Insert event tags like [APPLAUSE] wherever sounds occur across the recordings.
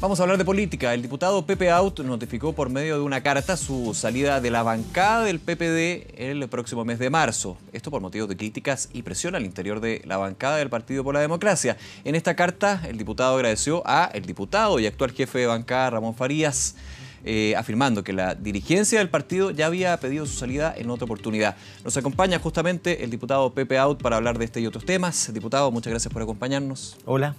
Vamos a hablar de política. El diputado Pepe Out notificó por medio de una carta su salida de la bancada del PPD el próximo mes de marzo. Esto por motivos de críticas y presión al interior de la bancada del Partido por la Democracia. En esta carta, el diputado agradeció a el diputado y actual jefe de bancada Ramón Farías eh, afirmando que la dirigencia del partido ya había pedido su salida en otra oportunidad. Nos acompaña justamente el diputado Pepe Out para hablar de este y otros temas. Diputado, muchas gracias por acompañarnos. Hola.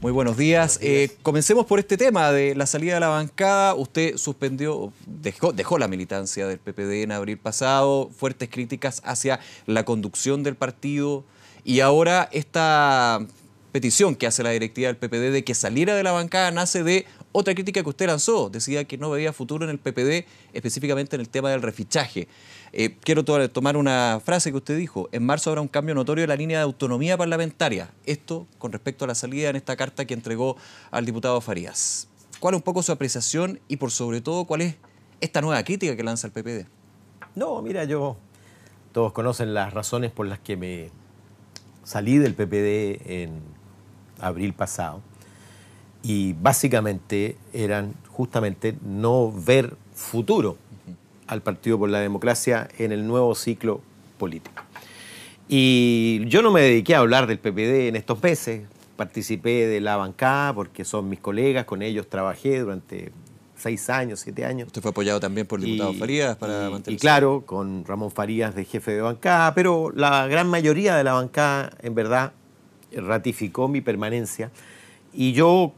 Muy buenos días. Eh, comencemos por este tema de la salida de la bancada. Usted suspendió, dejó, dejó la militancia del PPD en abril pasado, fuertes críticas hacia la conducción del partido y ahora esta petición que hace la directiva del PPD de que saliera de la bancada nace de otra crítica que usted lanzó, decía que no veía futuro en el PPD, específicamente en el tema del refichaje. Eh, quiero tomar una frase que usted dijo. En marzo habrá un cambio notorio en la línea de autonomía parlamentaria. Esto con respecto a la salida en esta carta que entregó al diputado Farías. ¿Cuál es un poco su apreciación y por sobre todo cuál es esta nueva crítica que lanza el PPD? No, mira, yo... Todos conocen las razones por las que me salí del PPD en abril pasado y básicamente eran justamente no ver futuro al Partido por la Democracia en el nuevo ciclo político. Y yo no me dediqué a hablar del PPD en estos meses, participé de la bancada porque son mis colegas, con ellos trabajé durante seis años, siete años. Usted fue apoyado también por el diputado Farías para mantener. Y claro, con Ramón Farías de jefe de bancada, pero la gran mayoría de la bancada en verdad ratificó mi permanencia y yo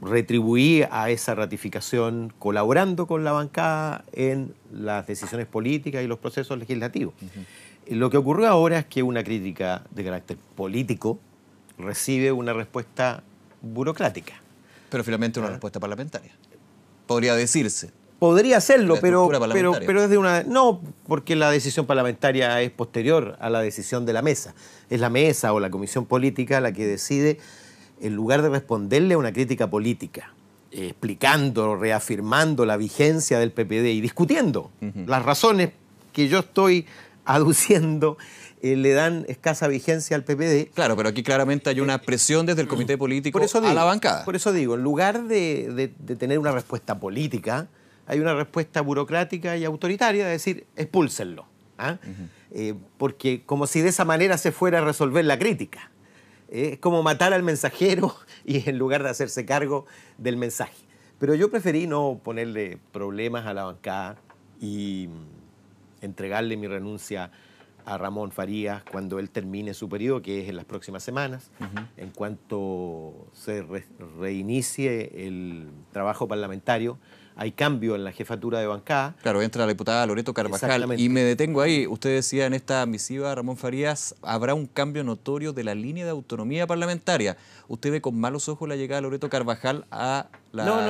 retribuí a esa ratificación colaborando con la bancada en las decisiones políticas y los procesos legislativos. Lo que ocurrió ahora es que una crítica de carácter político recibe una respuesta burocrática. Pero finalmente una ah. respuesta parlamentaria. Podría decirse. Podría hacerlo, pero, pero, pero desde una. No, porque la decisión parlamentaria es posterior a la decisión de la mesa. Es la mesa o la comisión política la que decide en lugar de responderle a una crítica política, eh, explicando, reafirmando la vigencia del PPD y discutiendo las razones que yo estoy aduciendo, eh, le dan escasa vigencia al PPD. Claro, pero aquí claramente hay una presión desde el comité político a la bancada. Por eso digo, en lugar de, tener una respuesta política, hay una respuesta burocrática y autoritaria de decir, expúlsenlo. ¿ah? Eh, porque como si de esa manera se fuera a resolver la crítica es como matar al mensajero [LAUGHS] y en lugar de hacerse cargo del mensaje. Pero yo preferí no ponerle problemas a la bancada y mm, entregarle mi renuncia a Ramón Farías cuando él termine su periodo, que es en las próximas semanas, en cuanto se reinicie el trabajo parlamentario hay cambio en la jefatura de bancada. Claro, entra la diputada Loreto Carvajal. Y me detengo ahí. Usted decía en esta misiva, Ramón Farías, habrá un cambio notorio de la línea de autonomía parlamentaria. ¿Usted ve con malos ojos la llegada de Loreto Carvajal a la de bancada?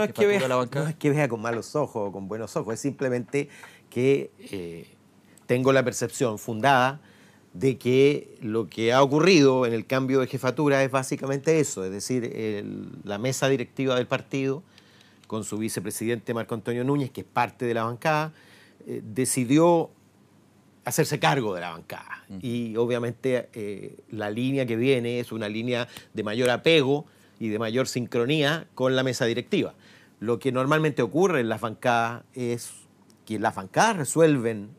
No es que vea con malos ojos o con buenos ojos. Es simplemente que eh, tengo la percepción fundada de que lo que ha ocurrido en el cambio de jefatura es básicamente eso, es decir, la mesa directiva del partido con su vicepresidente Marco Antonio Núñez, que es parte de la bancada, eh, decidió hacerse cargo de la bancada. Mm. Y obviamente eh, la línea que viene es una línea de mayor apego y de mayor sincronía con la mesa directiva. Lo que normalmente ocurre en las bancadas es que las bancadas resuelven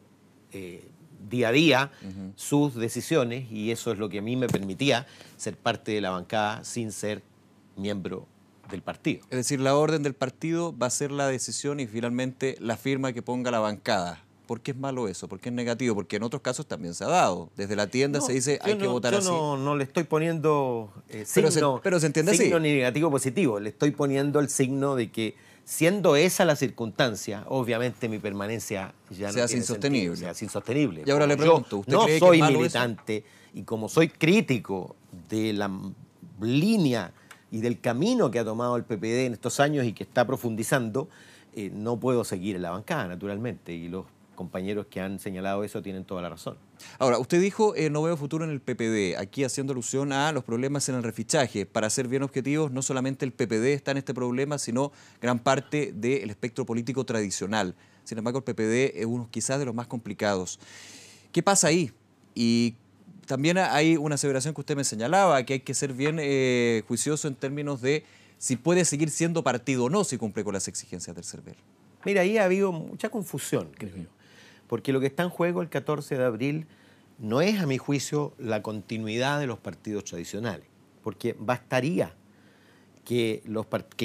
eh, día a día sus decisiones y eso es lo que a mí me permitía ser parte de la bancada sin ser miembro del partido. Es decir, la orden del partido va a ser la decisión y finalmente la firma que ponga la bancada. ¿Por qué es malo eso? ¿Por qué es negativo? Porque en otros casos también se ha dado. Desde la tienda se dice hay que votar así. No, no le estoy poniendo eh, pero signo, pero se entiende así. ni negativo positivo. Le estoy poniendo el signo de que siendo esa la circunstancia, obviamente mi permanencia ya no es insostenible. se insostenible. Y ahora le pregunto, ¿usted es militante y como soy crítico de la línea y del camino que ha tomado el PPD en estos años y que está profundizando, eh, no puedo seguir en la bancada, naturalmente, y los compañeros que han señalado eso tienen toda la razón. Ahora, usted dijo, eh, no veo futuro en el PPD, aquí haciendo alusión a los problemas en el refichaje. Para ser bien objetivos, no solamente el PPD está en este problema, sino gran parte del espectro político tradicional. Sin embargo, el PPD es uno quizás de los más complicados. ¿Qué pasa ahí? ¿Y también hay una aseveración que usted me señalaba, que hay que ser bien eh, juicioso en términos de si puede seguir siendo partido o no si cumple con las exigencias del CERVEL. Mira, ahí ha habido mucha confusión, creo yo, porque lo que está en juego el 14 de abril no es, a mi juicio, la continuidad de los partidos tradicionales, porque bastaría que,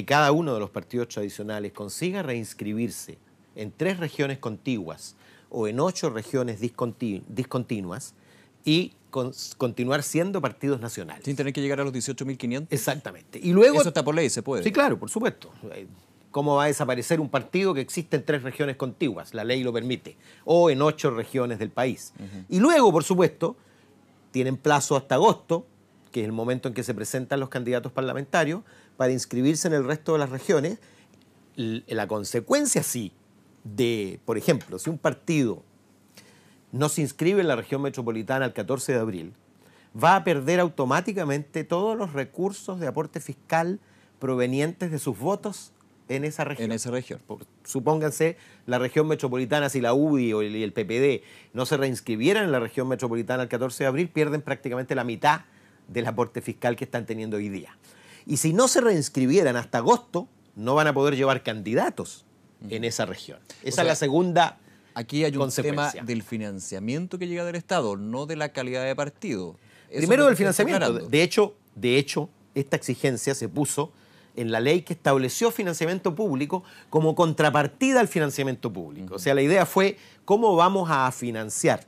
cada uno de los partidos tradicionales consiga reinscribirse en tres regiones contiguas o en ocho regiones discontinuas, y continuar siendo partidos nacionales. Sin tener que llegar a los 18.500. Exactamente. Y luego, Eso está por ley, se puede. Sí, claro, por supuesto. ¿Cómo va a desaparecer un partido que existe en tres regiones contiguas? La ley lo permite. O en ocho regiones del país. Y luego, por supuesto, tienen plazo hasta agosto, que es el momento en que se presentan los candidatos parlamentarios, para inscribirse en el resto de las regiones. La consecuencia, sí, de, por ejemplo, si un partido no se inscribe en la región metropolitana el 14 de abril, va a perder automáticamente todos los recursos de aporte fiscal provenientes de sus votos en esa región. En esa región. supónganse la región metropolitana, si la UBI o el, PPD no se reinscribieran en la región metropolitana el 14 de abril, pierden prácticamente la mitad del aporte fiscal que están teniendo hoy día. Y si no se reinscribieran hasta agosto, no van a poder llevar candidatos en esa región. Esa es la segunda Aquí hay un tema del financiamiento que llega del Estado, no de la calidad de partido. Primero del financiamiento. De hecho, de hecho, esta exigencia se puso en la ley que estableció financiamiento público como contrapartida al financiamiento público. O sea, la idea fue cómo vamos a financiar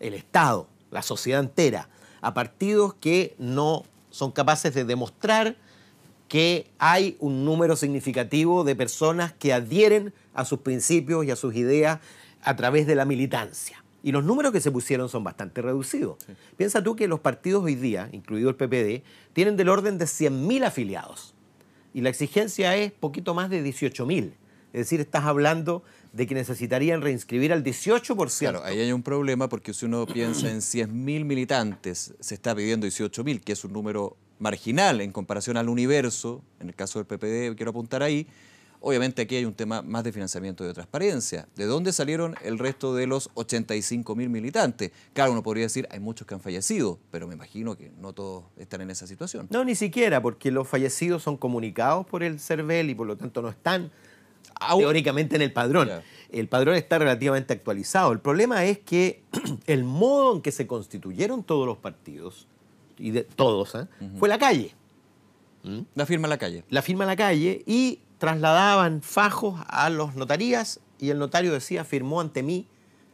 el Estado, la sociedad entera, a partidos que no son capaces de demostrar que hay un número significativo de personas que adhieren a sus principios y a sus ideas a través de la militancia. Y los números que se pusieron son bastante reducidos. Piensa tú que los partidos hoy día, incluido el PPD, tienen del orden de 100.000 afiliados. Y la exigencia es poquito más de 18.000. Es decir, estás hablando de que necesitarían reinscribir al 18%. Claro, ahí hay un problema porque si uno piensa en 100.000 militantes, se está pidiendo 18.000, que es un número marginal en comparación al universo, en el caso del PPD, quiero apuntar ahí, Obviamente aquí hay un tema más de financiamiento y de transparencia. ¿De dónde salieron el resto de los 85 mil militantes? Claro, uno podría decir, hay muchos que han fallecido, pero me imagino que no todos están en esa situación. No, ni siquiera, porque los fallecidos son comunicados por el CERVEL y por lo tanto no están teóricamente en el padrón. El padrón está relativamente actualizado. El problema es que [CLEARS THROAT] el modo en que se constituyeron todos los partidos, y de todos, ¿eh? fue la calle. La firma en la calle. La firma en la calle y trasladaban fajos a los notarías y el notario decía firmó ante mí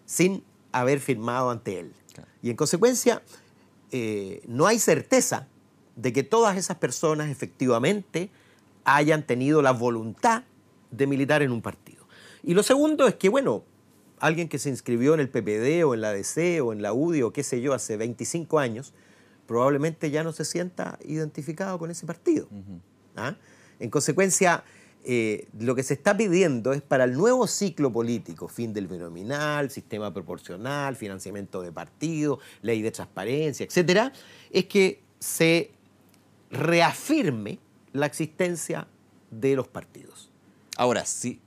sin haber firmado ante él. Y en consecuencia, eh, no hay certeza de que todas esas personas efectivamente hayan tenido la voluntad de militar en un partido. Y lo segundo es que, bueno, alguien que se inscribió en el PPD o en la DC o en la UDI o qué sé yo hace 25 años, probablemente ya no se sienta identificado con ese partido. ¿Ah? En consecuencia, eh, lo que se está pidiendo es para el nuevo ciclo político, fin del binominal, sistema proporcional, financiamiento de partidos, ley de transparencia, etcétera, es que se reafirme la existencia de los partidos. Ahora, si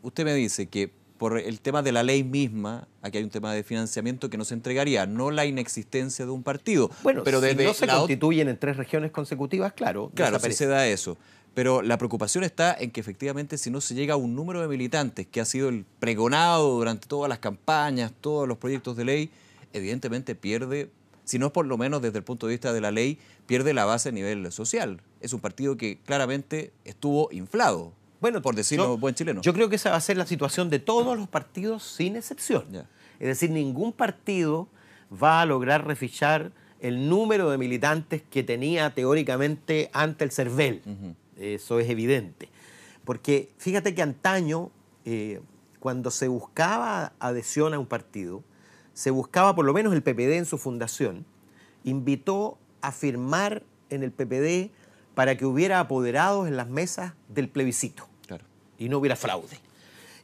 usted me dice que por el tema de la ley misma, aquí hay un tema de financiamiento que no se entregaría, no la inexistencia de un partido. Bueno, pero si no se constituyen en tres regiones consecutivas, claro. Claro, si se da eso pero la preocupación está en que efectivamente si no se llega a un número de militantes, que ha sido el pregonado durante todas las campañas, todos los proyectos de ley, evidentemente pierde, si no es por lo menos desde el punto de vista de la ley, pierde la base a nivel social. Es un partido que claramente estuvo inflado. Bueno, por decirlo buen chileno. Yo creo que esa va a ser la situación de todos los partidos sin excepción. Es decir, ningún partido va a lograr refichar el número de militantes que tenía teóricamente ante el CERVEL eso es evidente. Porque fíjate que antaño, eh, cuando se buscaba adhesión a un partido, se buscaba, por lo menos el PPD en su fundación, invitó a firmar en el PPD para que hubiera apoderados en las mesas del plebiscito y no hubiera fraude.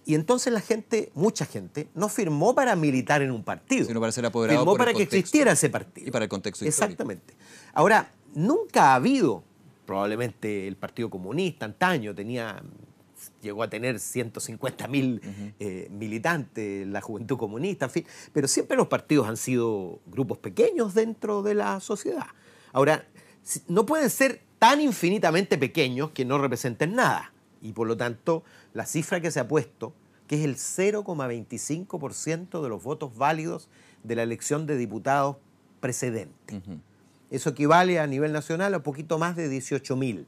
Y entonces la gente, mucha gente, no firmó para militar en un partido. Sino para ser apoderado. Firmó para que existiera ese partido. Y para el contexto histórico. Exactamente. Ahora, nunca ha habido probablemente el Partido Comunista antaño tenía llegó a tener 150 mil eh, militantes, la juventud comunista, en fin, pero siempre los partidos han sido grupos pequeños dentro de la sociedad. Ahora, no pueden ser tan infinitamente pequeños que no representen nada, y por lo tanto, la cifra que se ha puesto, que es el 0,25% de los votos válidos de la elección de diputados precedente. Eso equivale a nivel nacional a poquito más de 18.000.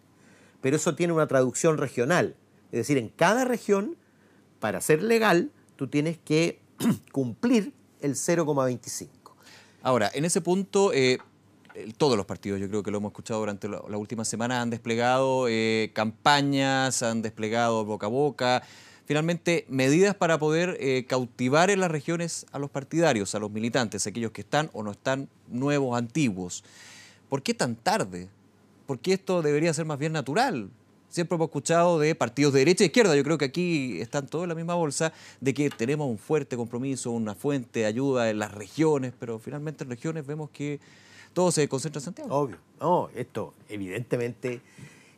Pero eso tiene una traducción regional. Es decir, en cada región, para ser legal, tú tienes que [CLEARS THROAT] cumplir el 0,25. Ahora, en ese punto, eh, todos los partidos, yo creo que lo hemos escuchado durante la, última semana, han desplegado eh, campañas, han desplegado boca a boca, finalmente medidas para poder eh, cautivar en las regiones a los partidarios, a los militantes, aquellos que están o no están nuevos, antiguos. ¿Por qué tan tarde? Porque esto debería ser más bien natural? Siempre hemos escuchado de partidos de derecha e izquierda, yo creo que aquí están todos en la misma bolsa, de que tenemos un fuerte compromiso, una fuente de ayuda en las regiones, pero finalmente en regiones vemos que todo se concentra en Santiago. Obvio, no, esto evidentemente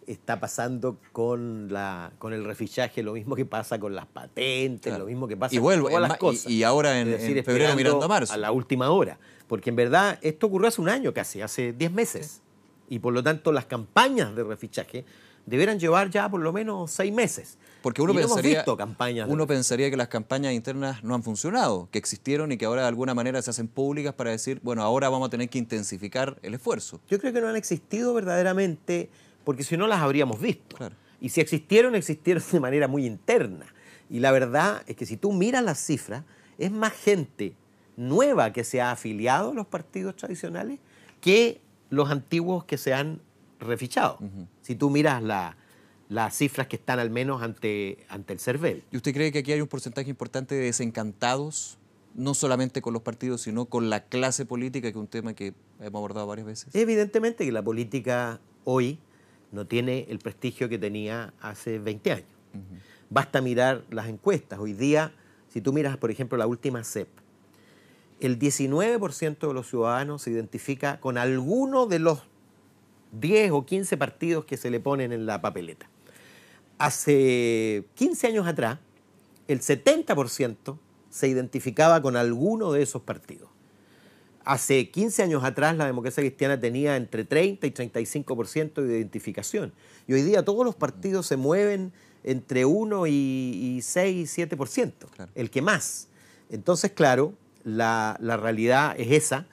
está pasando con la con el refichaje, lo mismo que pasa con las patentes, lo mismo que pasa y con las cosas. Y, ahora en, febrero mirando a marzo. A la última hora. Porque en verdad esto ocurrió hace un año casi, hace 10 meses. Y por lo tanto las campañas de refichaje deberían llevar ya por lo menos seis meses. Porque uno, visto campañas uno pensaría que las campañas internas no han funcionado, que existieron y que ahora de alguna manera se hacen públicas para decir, bueno, ahora vamos a tener que intensificar el esfuerzo. Yo creo que no han existido verdaderamente porque si no las habríamos visto. Y si existieron, existieron de manera muy interna. Y la verdad es que si tú miras las cifras, es más gente nueva que se ha afiliado a los partidos tradicionales que los antiguos que se han refichado. Si tú miras las cifras que están al menos ante, ante el CERVEL. ¿Y usted cree que aquí hay un porcentaje importante de desencantados, no solamente con los partidos, sino con la clase política, que es un tema que hemos abordado varias veces? Evidentemente que la política hoy no tiene el prestigio que tenía hace 20 años. Basta mirar las encuestas. Hoy día, si tú miras, por ejemplo, la última CEP, el 19% de los ciudadanos se identifica con alguno de los 10 o 15 partidos que se le ponen en la papeleta. Hace 15 años atrás, el 70% se identificaba con alguno de esos partidos. Hace 15 años atrás la democracia cristiana tenía entre 30 y 35% de identificación. Y hoy día todos los partidos se mueven entre 1 y, y 6, 7%, el que más. Entonces, claro, la, realidad es esa,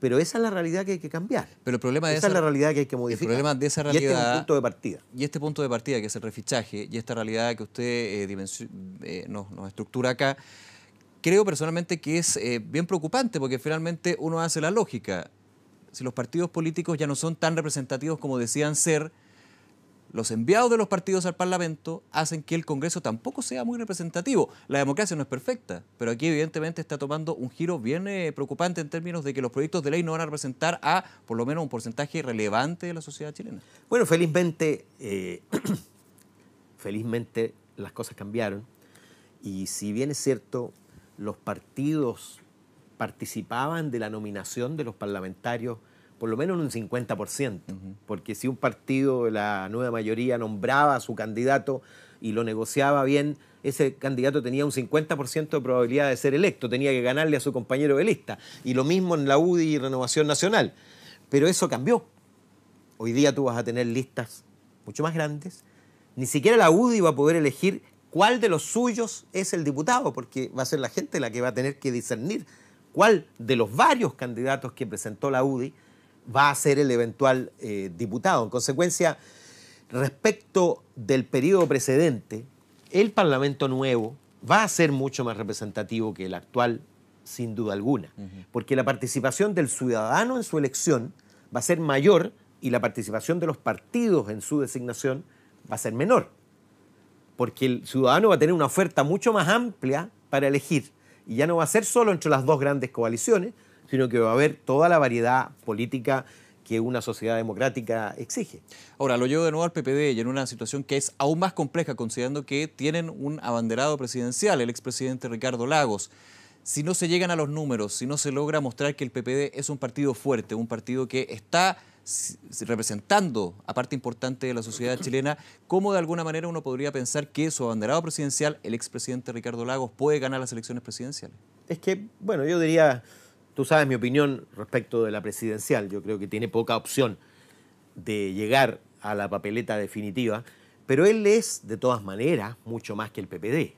pero esa es la realidad que hay que cambiar. Pero el problema de esa, esa es la realidad que hay que modificar. El problema de esa realidad. Y este punto de partida. Y este punto de partida, que es el refichaje, y esta realidad que usted eh, eh, nos estructura acá, creo personalmente que es eh, bien preocupante porque finalmente uno hace la lógica. Si los partidos políticos ya no son tan representativos como decían ser, los enviados de los partidos al Parlamento hacen que el Congreso tampoco sea muy representativo. La democracia no es perfecta, pero aquí evidentemente está tomando un giro bien eh, preocupante en términos de que los proyectos de ley no van a representar a por lo menos un porcentaje relevante de la sociedad chilena. Bueno, felizmente, eh, [CLEARS THROAT] felizmente las cosas cambiaron y si bien es cierto, los partidos participaban de la nominación de los parlamentarios por lo menos en un 50%, porque si un partido, de la nueva mayoría, nombraba a su candidato y lo negociaba bien, ese candidato tenía un 50% de probabilidad de ser electo, tenía que ganarle a su compañero de lista. Y lo mismo en la UDI y Renovación Nacional. Pero eso cambió. Hoy día tú vas a tener listas mucho más grandes. Ni siquiera la UDI va a poder elegir cuál de los suyos es el diputado, porque va a ser la gente la que va a tener que discernir cuál de los varios candidatos que presentó la UDI va a ser el eventual eh, diputado. En consecuencia, respecto del periodo precedente, el Parlamento nuevo va a ser mucho más representativo que el actual, sin duda alguna, porque la participación del ciudadano en su elección va a ser mayor y la participación de los partidos en su designación va a ser menor porque el ciudadano va a tener una oferta mucho más amplia para elegir. Y ya no va a ser solo entre las dos grandes coaliciones, sino que va a haber toda la variedad política que una sociedad democrática exige. Ahora, lo llevo de nuevo al PPD y en una situación que es aún más compleja, considerando que tienen un abanderado presidencial, el expresidente Ricardo Lagos. Si no se llegan a los números, si no se logra mostrar que el PPD es un partido fuerte, un partido que está representando a parte importante de la sociedad chilena, ¿cómo de alguna manera uno podría pensar que su abanderado presidencial, el expresidente Ricardo Lagos, puede ganar las elecciones presidenciales? Es que, bueno, yo diría, tú sabes mi opinión respecto de la presidencial, yo creo que tiene poca opción de llegar a la papeleta definitiva, pero él es, de todas maneras, mucho más que el PPD.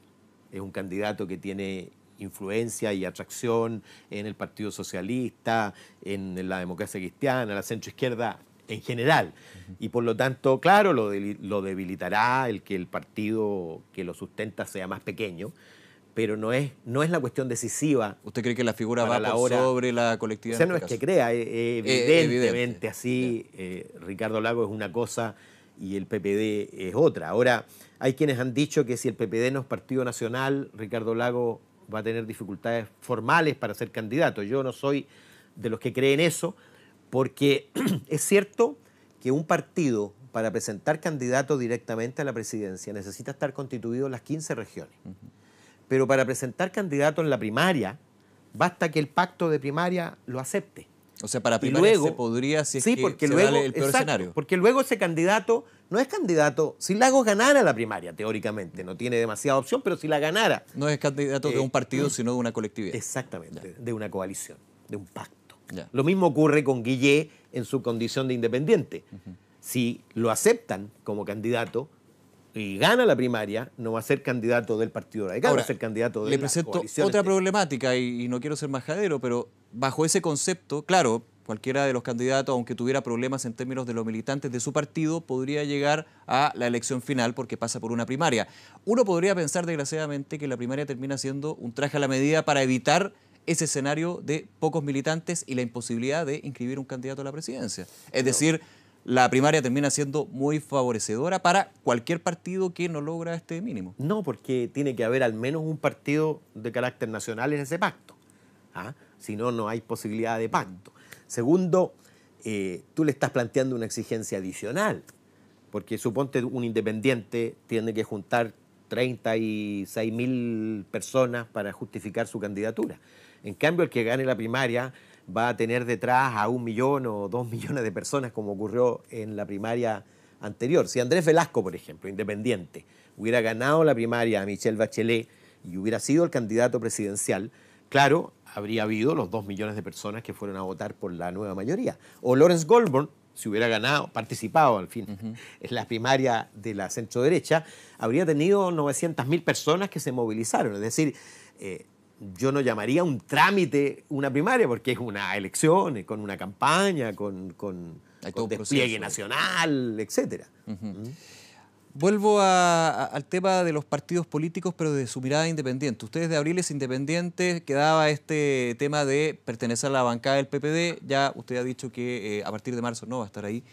Es un candidato que tiene influencia y atracción en el Partido Socialista, en la democracia cristiana, la centroizquierda en general. Y por lo tanto, claro, lo, debilitará el que el partido que lo sustenta sea más pequeño, pero no es, no es la cuestión decisiva. ¿Usted cree que la figura va la por hora. sobre la colectividad? O no este es que crea, e-, eh, evidentemente así, eh, Ricardo Lago es una cosa y el PPD es otra. Ahora, hay quienes han dicho que si el PPD no es partido nacional, Ricardo Lago va a tener dificultades formales para ser candidato. Yo no soy de los que creen eso, porque [CLEARS THROAT] es cierto que un partido para presentar candidato directamente a la presidencia necesita estar constituido en las 15 regiones. Pero para presentar candidato en la primaria, basta que el pacto de primaria lo acepte. O sea, para primaria luego, se podría, si es el peor escenario. Porque luego ese candidato no es candidato. Si Lagos ganara la primaria, teóricamente, no tiene demasiada opción, pero si la ganara. No es candidato de un eh, partido, mm. sino de una colectividad. Exactamente, de una coalición, de un pacto. Lo mismo ocurre con Guillé en su condición de independiente. Si lo aceptan como candidato y gana la primaria, no va a ser candidato del Partido Radical, Ahora, va a ser candidato de Le presento otra este. problemática y no quiero ser majadero, pero bajo ese concepto, claro, cualquiera de los candidatos, aunque tuviera problemas en términos de los militantes de su partido, podría llegar a la elección final porque pasa por una primaria. Uno podría pensar, desgraciadamente, que la primaria termina siendo un traje a la medida para evitar ese escenario de pocos militantes y la imposibilidad de inscribir un candidato a la presidencia. Es decir, la primaria termina siendo muy favorecedora para cualquier partido que no logra este mínimo. No, porque tiene que haber al menos un partido de carácter nacional en ese pacto. ¿ah? Si no, no hay posibilidad de pacto. Segundo, eh, tú le estás planteando una exigencia adicional, porque suponte un independiente tiene que juntar 36 mil personas para justificar su candidatura. En cambio, el que gane la primaria va a tener detrás a un millón o dos [LAUGHS] millones de personas, como ocurrió en la primaria anterior. Si Andrés Velasco, por ejemplo, independiente, hubiera ganado la primaria a Michelle Bachelet y hubiera sido el candidato presidencial, claro, habría habido los dos millones de personas que fueron a votar por la nueva mayoría. O Lawrence Goldborn, si hubiera ganado, participado al fin [LAUGHS] en la primaria de la centro derecha, habría tenido 900.000 personas que se movilizaron. Es decir, eh, yo no llamaría un trámite una primaria porque es una elección, con una campaña, con, con, despliegue nacional, etc. Vuelvo al tema de los partidos políticos, pero de su mirada independiente. Ustedes de abril es independiente, quedaba este tema de pertenecer a la bancada del PPD. Ya usted ha dicho que eh, a partir de marzo no va a estar ahí.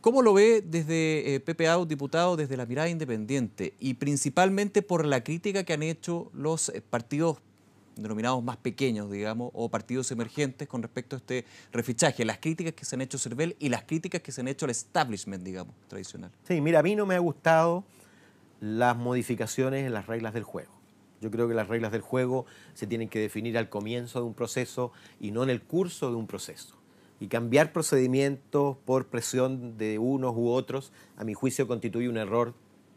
¿Cómo lo ve desde eh, diputado, desde la mirada independiente y principalmente por la crítica que han hecho los eh, partidos políticos denominados más pequeños, digamos, o partidos emergentes con respecto a este refichaje, las críticas que se han hecho a Cervel y las críticas que se han hecho al establishment, digamos, tradicional. Sí, mira, a mí no me ha gustado las modificaciones en las reglas del juego. Yo creo que las reglas del juego se tienen que definir al comienzo de un proceso y no en el curso de un proceso. Y cambiar procedimientos por presión de unos u otros, a mi juicio, constituye un error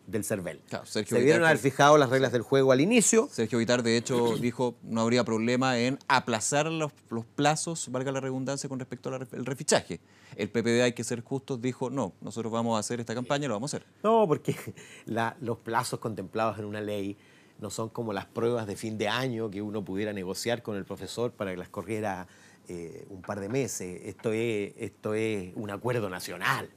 del CERVEL. Se haber eh, fijado las reglas del juego al inicio. Sergio Vitar, de hecho, [CLEARS THROAT] dijo no habría problema en aplazar los, plazos, valga la redundancia, con respecto al refichaje. El PPD, hay que ser justos, dijo no, nosotros vamos a hacer esta campaña y lo vamos a hacer. No, porque [LAUGHS] los plazos contemplados en una ley no son como las pruebas de fin de año que uno pudiera negociar con el profesor para que las corriera eh, un par de meses. Esto es, esto es un acuerdo nacional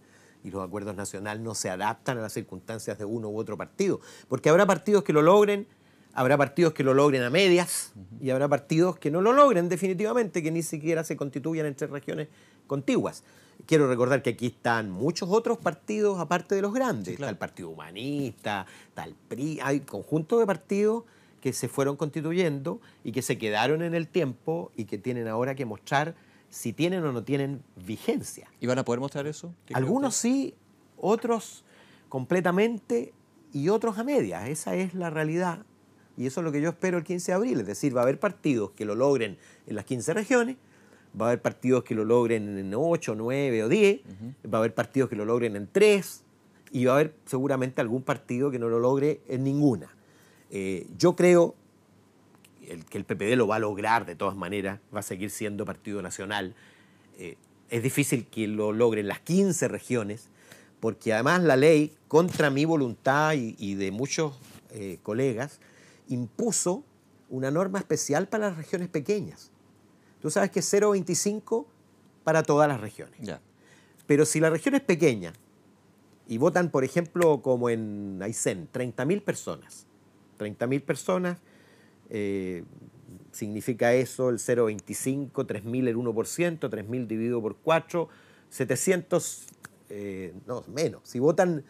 y los acuerdos nacionales no se adaptan a las circunstancias de uno u otro partido. Porque habrá partidos que lo logren, habrá partidos que lo logren a medias y habrá partidos que no lo logren definitivamente, que ni siquiera se constituyan entre regiones contiguas. Quiero recordar que aquí están muchos otros partidos aparte de los grandes. Está el Partido Humanista, está el PRI, hay conjunto de partidos que se fueron constituyendo y que se quedaron en el tiempo y que tienen ahora que mostrar si tienen o no tienen vigencia. ¿Y van a poder mostrar eso? Algunos sí, otros completamente y otros a medias. Esa es la realidad y eso es lo que yo espero el 15 de abril. Es decir, va a haber partidos que lo logren en las 15 regiones, va a haber partidos que lo logren en 8, 9 o 10, va a haber partidos que lo logren en 3 y va a haber seguramente algún partido que no lo logre en ninguna. Eh, yo creo el, que el PPD lo va a lograr de todas maneras, va a seguir siendo partido nacional. Eh, es difícil que lo logren las 15 regiones, porque además la ley, contra mi voluntad y, de muchos eh, colegas, impuso una norma especial para las regiones pequeñas. Tú sabes que 0,25 para todas las regiones. Pero si la región es pequeña y votan, por ejemplo, como en Aysén, 30.000 personas, 30.000 personas, eh, significa eso, el 0,25, 3.000 el 1%, 3.000 dividido por 4, 700, eh, no, menos. Si votan,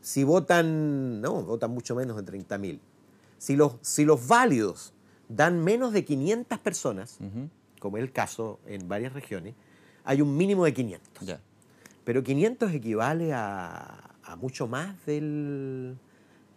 si votan, no, votan mucho menos de 30.000. Si los, si los válidos dan menos de 500 personas, como es el caso en varias regiones, hay un mínimo de 500. Pero 500 equivale a mucho más del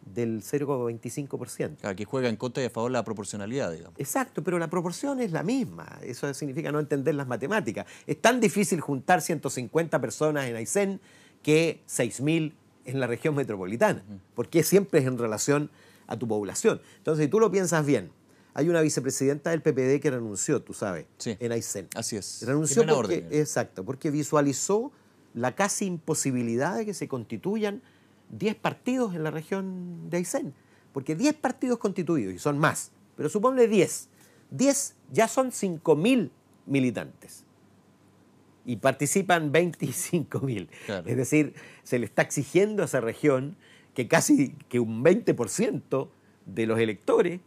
del 0,25%. Aquí que juega en contra y a favor de la proporcionalidad, digamos. Exacto, pero la proporción es la misma. Eso significa no entender las matemáticas. Es tan difícil juntar 150 personas en Aysén que 6.000 en la región metropolitana, porque siempre es en relación a tu población. Entonces, si tú lo piensas bien, hay una vicepresidenta del PPD que renunció, tú sabes, en Aysén. Así es. Renunció porque, orden. exacto, porque visualizó la casi imposibilidad de que se constituyan 10 partidos en la región de Aysén, porque 10 partidos constituidos, y son más, pero suponle 10. 10 ya son 5.000 militantes y participan 25.000. Es decir, se le está exigiendo a esa región que casi que un 20% de los electores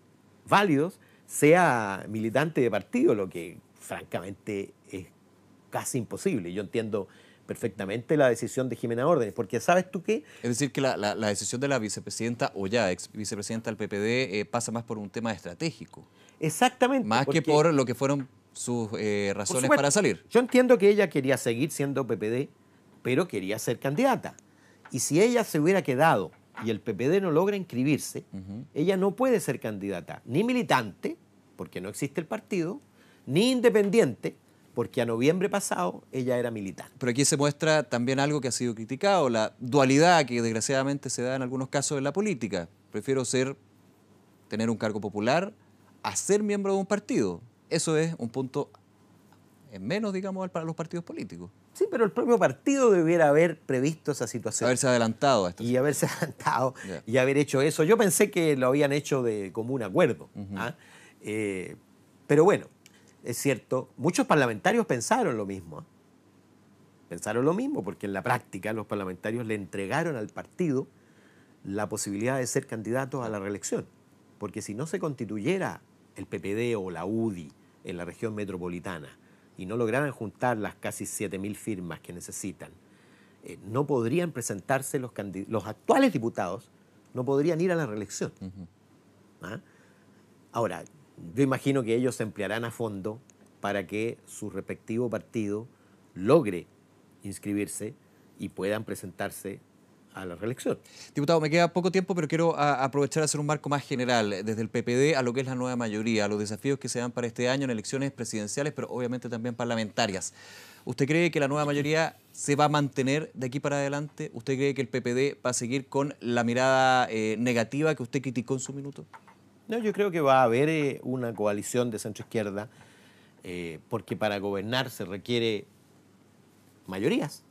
válidos sea militante de partido, lo que francamente es casi imposible. Yo entiendo perfectamente la decisión de Jimena Órdenes, porque sabes tú qué... Es decir, que la, decisión de la vicepresidenta o ya ex vicepresidenta del PPD eh, pasa más por un tema estratégico. Exactamente. Más que por lo que fueron sus eh, razones para salir. Yo entiendo que ella quería seguir siendo PPD, pero quería ser candidata. Y si ella se hubiera quedado y el PPD no logra inscribirse, ella no puede ser candidata, ni militante, porque no existe el partido, ni independiente, porque a noviembre pasado ella era militar. Pero aquí se muestra también algo que ha sido criticado, la dualidad que desgraciadamente se da en algunos casos en la política. Prefiero ser, tener un cargo popular a ser miembro de un partido. Eso es un punto en menos, digamos, para los partidos políticos. Sí, pero el propio partido debiera haber previsto esa situación. Haberse adelantado a esto. Y haberse [LAUGHS] adelantado y haber hecho eso. Yo pensé que lo habían hecho de común acuerdo. ¿ah? Eh, pero bueno, es cierto, muchos parlamentarios pensaron lo mismo. ¿eh? Pensaron lo mismo porque en la práctica los parlamentarios le entregaron al partido la posibilidad de ser candidatos a la reelección. Porque si no se constituyera el PPD o la UDI en la región metropolitana y no lograran juntar las casi 7.000 firmas que necesitan, eh, no podrían presentarse los, los actuales diputados, no podrían ir a la reelección. ¿Ah? Ahora, yo imagino que ellos se emplearán a fondo para que su respectivo partido logre inscribirse y puedan presentarse a la reelección. Diputado, me queda poco tiempo, pero quiero ah, aprovechar a hacer un marco más general, desde el PPD a lo que es la nueva mayoría, a los desafíos que se dan para este año en elecciones presidenciales, pero obviamente también parlamentarias. ¿Usted cree que la nueva mayoría se va a mantener de aquí para adelante? ¿Usted cree que el PPD va a seguir con la mirada eh, negativa que usted criticó en su minuto? No, yo creo que va a haber eh, una coalición de centroizquierda, izquierda eh, porque para gobernar se requiere mayorías.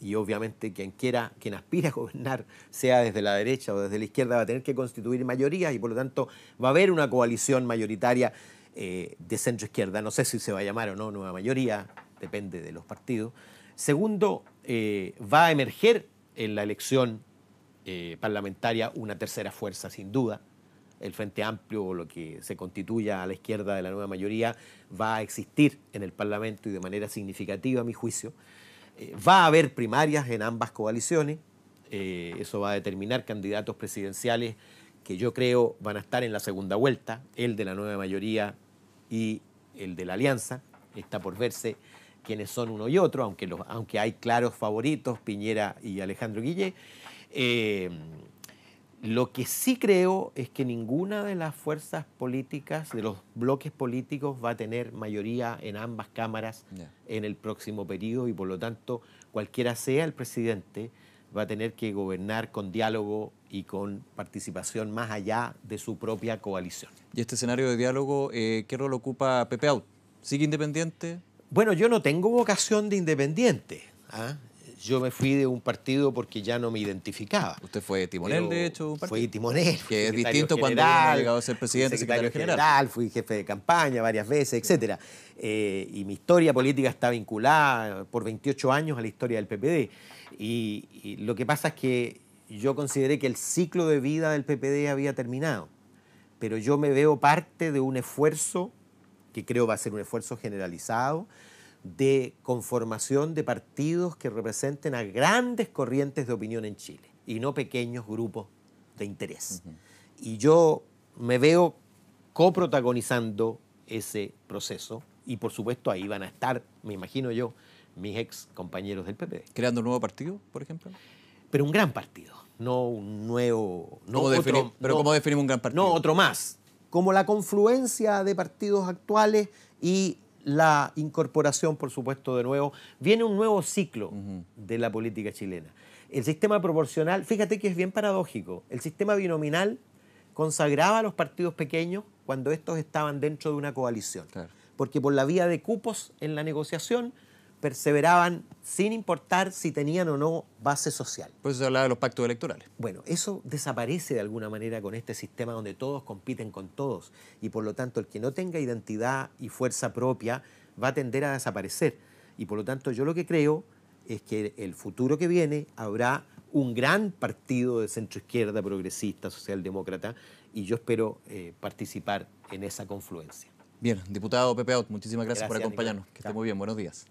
Y obviamente quien quiera, quien aspira a gobernar, sea desde la derecha o desde la izquierda, va a tener que constituir mayorías y por lo tanto va a haber una coalición mayoritaria eh, de de izquierda No sé si se va a llamar o no nueva mayoría, depende de los partidos. Segundo, va a emerger en la elección parlamentaria una tercera fuerza, sin duda el Frente Amplio o lo que se constituya a la izquierda de la nueva mayoría va a existir en el Parlamento y de manera significativa, a mi juicio. Eh, va a haber primarias en ambas coaliciones, eh, eso va a determinar candidatos presidenciales que yo creo van a estar en la segunda vuelta, el de la nueva mayoría y el de la alianza. Está por verse quiénes son uno y otro, aunque, aunque hay claros favoritos, Piñera y Alejandro Guille. Eh, lo que sí creo es que ninguna de las fuerzas políticas, de los bloques políticos, va a tener mayoría en ambas cámaras en el próximo periodo y por lo tanto, cualquiera sea el presidente, va a tener que gobernar con diálogo y con participación más allá de su propia coalición. ¿Y este escenario de diálogo eh, qué rol ocupa Pepe Out? ¿Sigue independiente? Bueno, yo no tengo vocación de independiente. ¿ah? yo me fui de un partido porque ya no me identificaba. Usted fue timonel, de hecho, timonel. Que es distinto cuando ha llegado a ser presidente, secretario, secretario general. Fui jefe de campaña varias veces, etc. Eh, y mi historia política está vinculada por 28 años a la historia del PPD. y lo que pasa es que yo consideré que el ciclo de vida del PPD había terminado. Pero yo me veo parte de un esfuerzo que creo va a ser un esfuerzo generalizado, de conformación de partidos que representen a grandes corrientes de opinión en Chile y no pequeños grupos de interés. Y yo me veo coprotagonizando ese proceso y por supuesto ahí van a estar, me imagino yo, mis ex compañeros del PP. ¿Creando un nuevo partido, por ejemplo? Pero un gran partido, no un nuevo... No ¿Pero cómo definimos un gran partido? No, otro más. Como la confluencia de partidos actuales y la incorporación, por supuesto, de nuevo, viene un nuevo ciclo de la política chilena. El sistema proporcional, fíjate que es bien paradójico, el sistema binominal consagraba a los partidos pequeños cuando estos estaban dentro de una coalición, porque por la vía de cupos en la negociación, perseveraban sin importar si tenían o no base social. Por eso se hablaba de los pactos electorales. Bueno, eso desaparece de alguna manera con este sistema donde todos compiten con todos y por lo tanto el que no tenga identidad y fuerza propia va a tender a desaparecer. Y por lo tanto yo lo que creo es que el futuro que viene habrá un gran partido de centroizquierda, progresista, socialdemócrata, y yo espero eh, participar en esa confluencia. Bien, diputado Pepe Out, muchísimas gracias, por acompañarnos. Que esté muy bien, buenos días.